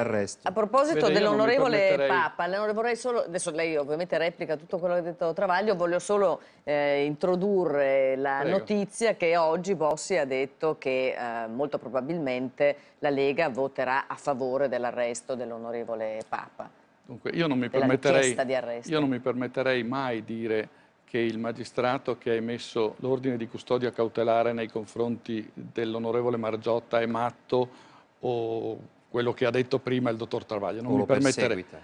arresto. A proposito dell'onorevole Papa, le vorrei solo, adesso lei ovviamente replica tutto quello che ha detto Travaglio, voglio solo eh, introdurre la Prego. notizia che oggi Bossi ha detto che eh, molto probabilmente la Lega voterà a favore dell'arresto dell'onorevole Papa. Dunque, io non, mi permetterei, io non mi permetterei mai dire che il magistrato che ha emesso l'ordine di custodia cautelare nei confronti dell'onorevole Margiotta è matto o quello che ha detto prima il dottor Travaglio. Non, mi permetterei, per,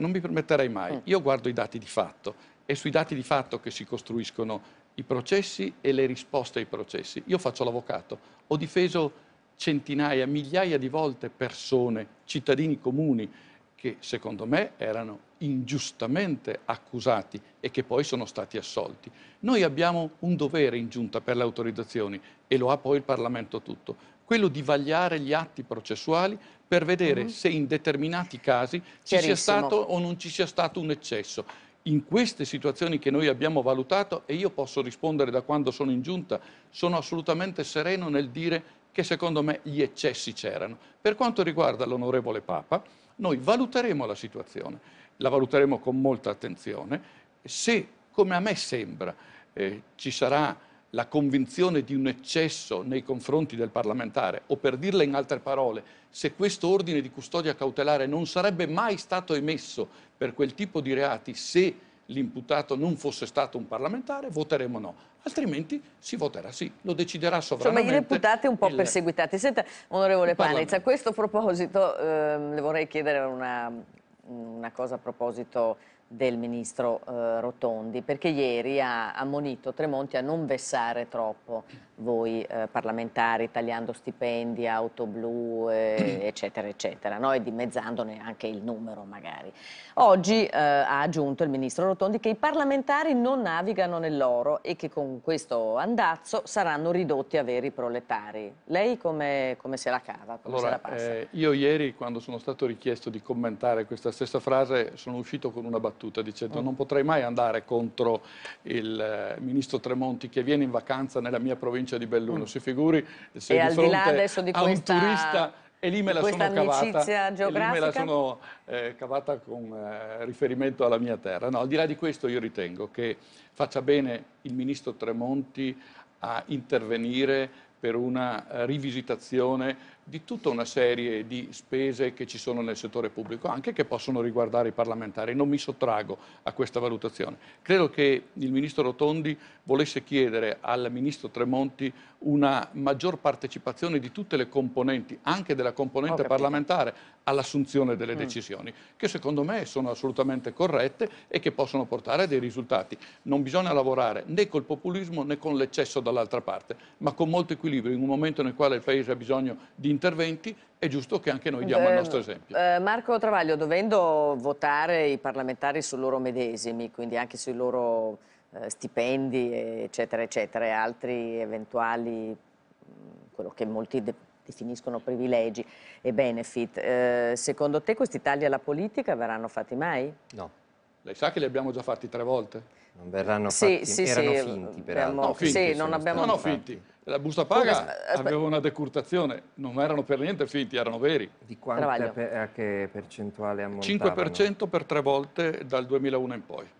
non mi, permetterei, mai. Mm. Io guardo i dati di fatto, è sui dati di fatto che si costruiscono i processi e le risposte ai processi. Io faccio l'avvocato, ho difeso centinaia, migliaia di volte persone, cittadini comuni, che secondo me erano ingiustamente accusati e che poi sono stati assolti. Noi abbiamo un dovere in giunta per le autorizzazioni e lo ha poi il Parlamento tutto quello di vagliare gli atti processuali per vedere mm -hmm. se in determinati casi ci sia stato o non ci sia stato un eccesso. In queste situazioni che noi abbiamo valutato, e io posso rispondere da quando sono in giunta, sono assolutamente sereno nel dire che secondo me gli eccessi c'erano. Per quanto riguarda l'onorevole Papa, noi valuteremo la situazione, la valuteremo con molta attenzione, se, come a me sembra, eh, ci sarà la convinzione di un eccesso nei confronti del parlamentare, o per dirla in altre parole, se questo ordine di custodia cautelare non sarebbe mai stato emesso per quel tipo di reati se l'imputato non fosse stato un parlamentare, voteremo no. Altrimenti si voterà sì, lo deciderà sovranamente. Insomma, i deputati un po' il... perseguitati. Senta, onorevole Panizza, a questo proposito eh, le vorrei chiedere una, una cosa a proposito del ministro eh, Rotondi, perché ieri ha ammonito Tremonti a non vessare troppo voi eh, parlamentari tagliando stipendi, auto blu, eh, eccetera, eccetera, no? e dimezzandone anche il numero magari. Oggi eh, ha aggiunto il ministro Rotondi che i parlamentari non navigano nell'oro e che con questo andazzo saranno ridotti a veri proletari. Lei come, come se la cava, come allora, se la passa? Eh, io ieri quando sono stato richiesto di commentare questa stessa frase sono uscito con una battuta battuta dicendo mm. non potrei mai andare contro il eh, ministro Tremonti che viene in vacanza nella mia provincia di Belluno, mm. si figuri se e di al di là adesso di questa... un turista e lì me la sono cavata, geografica. lì me la sono eh, cavata con eh, riferimento alla mia terra. No, al di là di questo io ritengo che faccia bene il ministro Tremonti a intervenire per una eh, rivisitazione di tutta una serie di spese che ci sono nel settore pubblico, anche che possono riguardare i parlamentari. Non mi sottrago a questa valutazione. Credo che il Ministro Rotondi volesse chiedere al Ministro Tremonti una maggior partecipazione di tutte le componenti, anche della componente parlamentare, all'assunzione delle mm. decisioni, che secondo me sono assolutamente corrette e che possono portare a dei risultati. Non bisogna lavorare né col populismo né con l'eccesso dall'altra parte, ma con molto equilibrio in un momento nel quale il Paese ha bisogno di interventi, è giusto che anche noi diamo eh, il nostro esempio. Eh, Marco Travaglio, dovendo votare i parlamentari su loro medesimi, quindi anche sui loro eh, stipendi, eccetera, eccetera, e altri eventuali, mm, quello che molti definiscono privilegi e benefit, eh, secondo te questi tagli alla politica verranno fatti mai? No. Lei sa che li abbiamo già fatti tre volte? Non verranno sì, fatti, sì, erano sì, finti peraltro. No, finti, sì, non abbiamo no, no, finti. La busta paga aveva una decurtazione, non erano per niente finti, erano veri. Di quanta, per, a che percentuale ammontavano? 5% per tre volte dal 2001 in poi.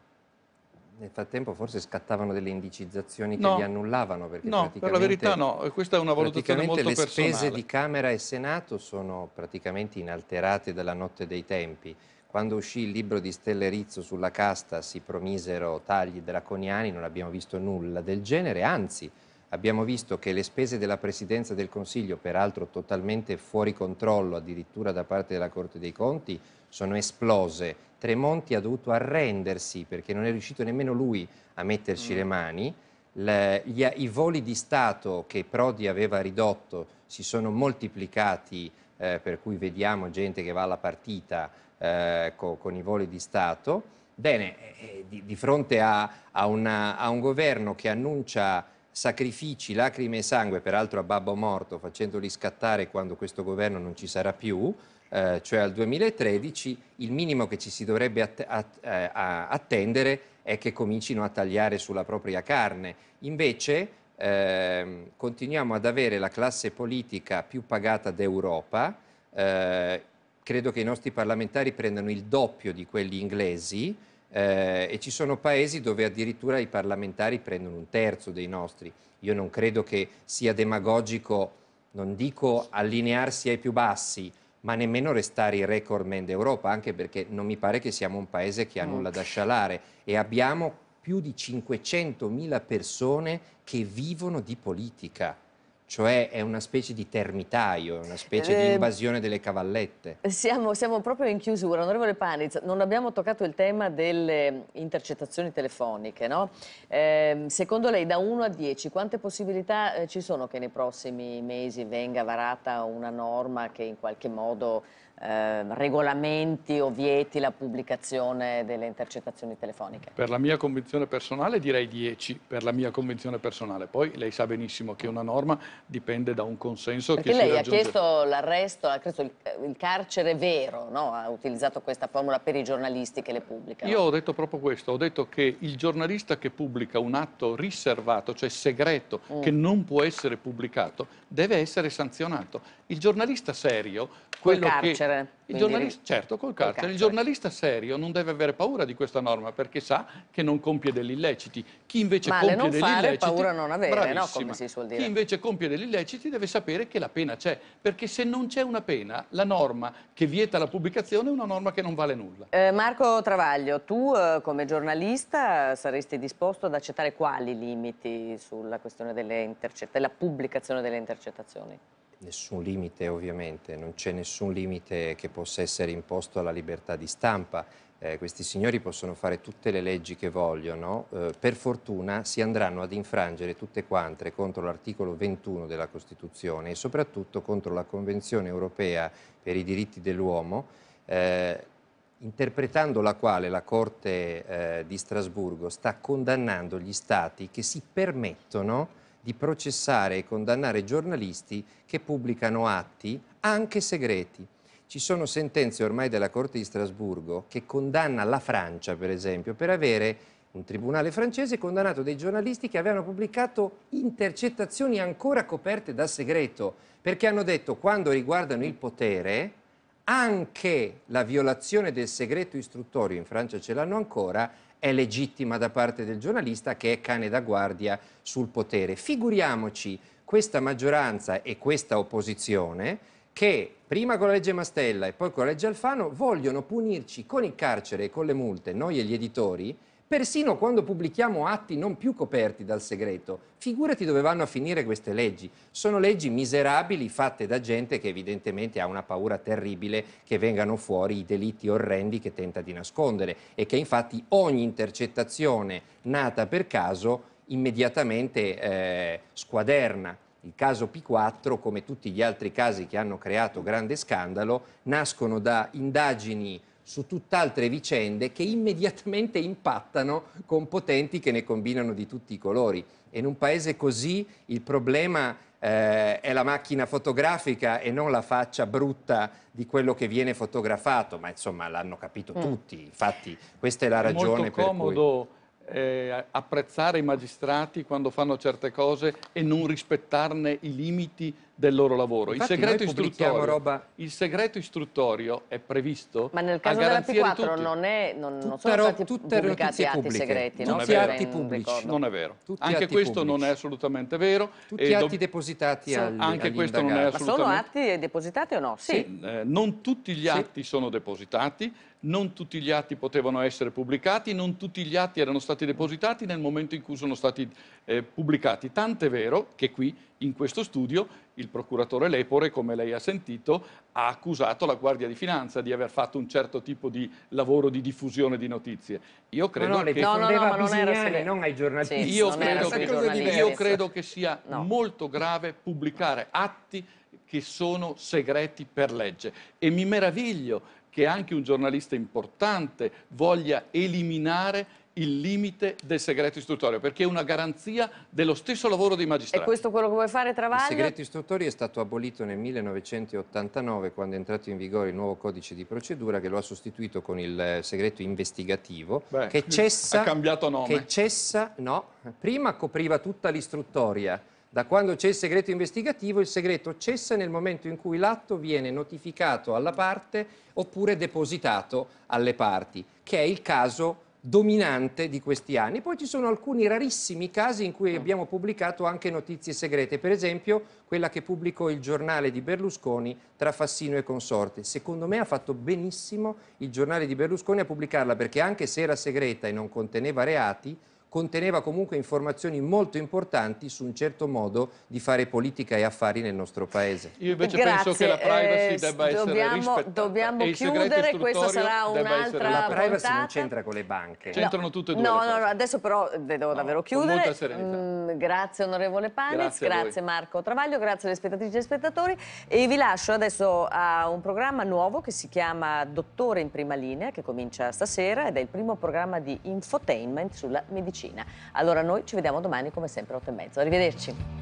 Nel frattempo forse scattavano delle indicizzazioni che no. li annullavano. Perché no, per la verità no, questa è una valutazione molto personale. le spese di Camera e Senato sono praticamente inalterate dalla notte dei tempi quando uscì il libro di Stellerizzo sulla casta si promisero tagli draconiani, non abbiamo visto nulla del genere, anzi abbiamo visto che le spese della Presidenza del Consiglio, peraltro totalmente fuori controllo addirittura da parte della Corte dei Conti, sono esplose. Tremonti ha dovuto arrendersi perché non è riuscito nemmeno lui a metterci mm. le mani. Le, gli, I voli di Stato che Prodi aveva ridotto si sono moltiplicati eh, per cui vediamo gente che va alla partita eh, co con i voli di Stato. Bene, eh, eh, di, di, fronte a, a, una, a, un governo che annuncia sacrifici, lacrime e sangue, peraltro a babbo morto, facendoli scattare quando questo governo non ci sarà più, eh, cioè al 2013, il minimo che ci si dovrebbe att att attendere è che comincino a tagliare sulla propria carne. Invece Ehm, continuiamo ad avere la classe politica più pagata d'Europa, eh, credo che i nostri parlamentari prendano il doppio di quelli inglesi eh, e ci sono paesi dove addirittura i parlamentari prendono un terzo dei nostri. Io non credo che sia demagogico, non dico allinearsi ai più bassi, ma nemmeno restare i record man d'Europa, anche perché non mi pare che siamo un paese che ha nulla da scialare e abbiamo più di 500.000 persone che vivono di politica. Cioè è una specie di termitaio, una specie eh, di invasione delle cavallette. Siamo, siamo, proprio in chiusura. Onorevole Paniz, non abbiamo toccato il tema delle intercettazioni telefoniche, no? eh, secondo lei da 1 a 10 quante possibilità eh, ci sono che nei prossimi mesi venga varata una norma che in qualche modo eh, regolamenti o vieti la pubblicazione delle intercettazioni telefoniche? Per la mia convinzione personale direi 10, per la mia convinzione personale. Poi lei sa benissimo che una norma dipende da un consenso Perché che lei si raggiunge. ha chiesto l'arresto, ha chiesto il, eh, il carcere vero, no? ha utilizzato questa formula per i giornalisti che le pubblicano. Io ho detto proprio questo, ho detto che il giornalista che pubblica un atto riservato, cioè segreto, mm. che non può essere pubblicato, deve essere sanzionato il giornalista serio... Col carcere. Che, il giornalista, certo, col carcere. Col carcere. Il giornalista serio non deve avere paura di questa norma perché sa che non compie degli illeciti. Chi invece Male compie non degli fare, illeciti... paura non avere, no? come si suol dire. Chi invece compie degli illeciti deve sapere che la pena c'è, perché se non c'è una pena, la norma che vieta la pubblicazione è una norma che non vale nulla. Eh, Marco Travaglio, tu eh, come giornalista saresti disposto ad accettare quali limiti sulla questione delle intercettazioni, della pubblicazione delle intercettazioni? nessun limite ovviamente, non c'è nessun limite che possa essere imposto alla libertà di stampa. Eh, questi signori possono fare tutte le leggi che vogliono, eh, per fortuna si andranno ad infrangere tutte quante contro l'articolo 21 della Costituzione e soprattutto contro la Convenzione europea per i diritti dell'uomo, eh, interpretando la quale la Corte eh, di Strasburgo sta condannando gli stati che si permettono di processare e condannare giornalisti che pubblicano atti anche segreti. Ci sono sentenze ormai della Corte di Strasburgo che condanna la Francia, per esempio, per avere un tribunale francese condannato dei giornalisti che avevano pubblicato intercettazioni ancora coperte da segreto, perché hanno detto quando riguardano il potere, anche la violazione del segreto istruttorio, in Francia ce l'hanno ancora, è legittima da parte del giornalista che è cane da guardia sul potere. Figuriamoci questa maggioranza e questa opposizione che prima con la legge Mastella e poi con la legge Alfano vogliono punirci con il carcere e con le multe, noi e gli editori, Persino quando pubblichiamo atti non più coperti dal segreto, figurati dove vanno a finire queste leggi. Sono leggi miserabili fatte da gente che evidentemente ha una paura terribile che vengano fuori i delitti orrendi che tenta di nascondere e che infatti ogni intercettazione nata per caso immediatamente eh, squaderna. Il caso P4, come tutti gli altri casi che hanno creato grande scandalo, nascono da indagini su tutt'altre vicende che immediatamente impattano con potenti che ne combinano di tutti i colori. E in un paese così il problema eh, è la macchina fotografica e non la faccia brutta di quello che viene fotografato, ma insomma l'hanno capito mm. tutti, infatti questa è la ragione è molto comodo. Eh, apprezzare i magistrati quando fanno certe cose e non rispettarne i limiti del loro lavoro. il segreto, istruttorio, roba... il segreto istruttorio è previsto Ma nel caso della P4 non, è, non, non sono ro- stati pubblicati atti segreti, non, non è atti pubblici. Non è vero. Tutti anche questo pubblici. non è assolutamente vero. Tutti gli atti depositati sì. agli, Anche questo non è assolutamente... Ma sono atti depositati o no? Sì. sì. Eh, non tutti gli atti sì. sono depositati, non tutti gli atti potevano essere pubblicati, non tutti gli atti erano stati depositati nel momento in cui sono stati eh, pubblicati. Tant'è vero che qui in questo studio il procuratore Lepore, come lei ha sentito, ha accusato la Guardia di Finanza di aver fatto un certo tipo di lavoro di diffusione di notizie. Io credo no, no, che... No, no, no, non era se... non ai giornalisti. Sì, io, credo che... io, credo che... sia no. molto grave pubblicare atti che sono segreti per legge e mi meraviglio che anche un giornalista importante voglia eliminare il limite del segreto istruttorio, perché è una garanzia dello stesso lavoro dei magistrati. E questo quello che vuoi fare, Travaglio? Il segreto istruttorio è stato abolito nel 1989, quando è entrato in vigore il nuovo codice di procedura, che lo ha sostituito con il eh, segreto investigativo, Beh, che cessa... Ha cambiato nome. Che cessa... No, prima copriva tutta l'istruttoria, da quando c'è il segreto investigativo, il segreto cessa nel momento in cui l'atto viene notificato alla parte oppure depositato alle parti, che è il caso dominante di questi anni. Poi ci sono alcuni rarissimi casi in cui mm. abbiamo pubblicato anche notizie segrete, per esempio quella che pubblicò il giornale di Berlusconi tra Fassino e consorte. Secondo me ha fatto benissimo il giornale di Berlusconi a pubblicarla perché anche se era segreta e non conteneva reati, conteneva comunque informazioni molto importanti su un certo modo di fare politica e affari nel nostro Paese. Io invece Grazie. penso che la eh, privacy eh, debba essere dobbiamo, rispettata. Dobbiamo chiudere, questa sarà un'altra La privacy non c'entra con le banche. C'entrano no, tutte e due no, no, no, adesso però devo davvero no, chiudere. Mm, grazie onorevole Panis, grazie, grazie Marco Travaglio, grazie alle spettatrici e spettatori e vi lascio adesso a un programma nuovo che si chiama Dottore in prima linea che comincia stasera ed è il primo programma di infotainment sulla medicina Cina. Allora noi ci vediamo domani come sempre alle 8 e mezzo. Arrivederci.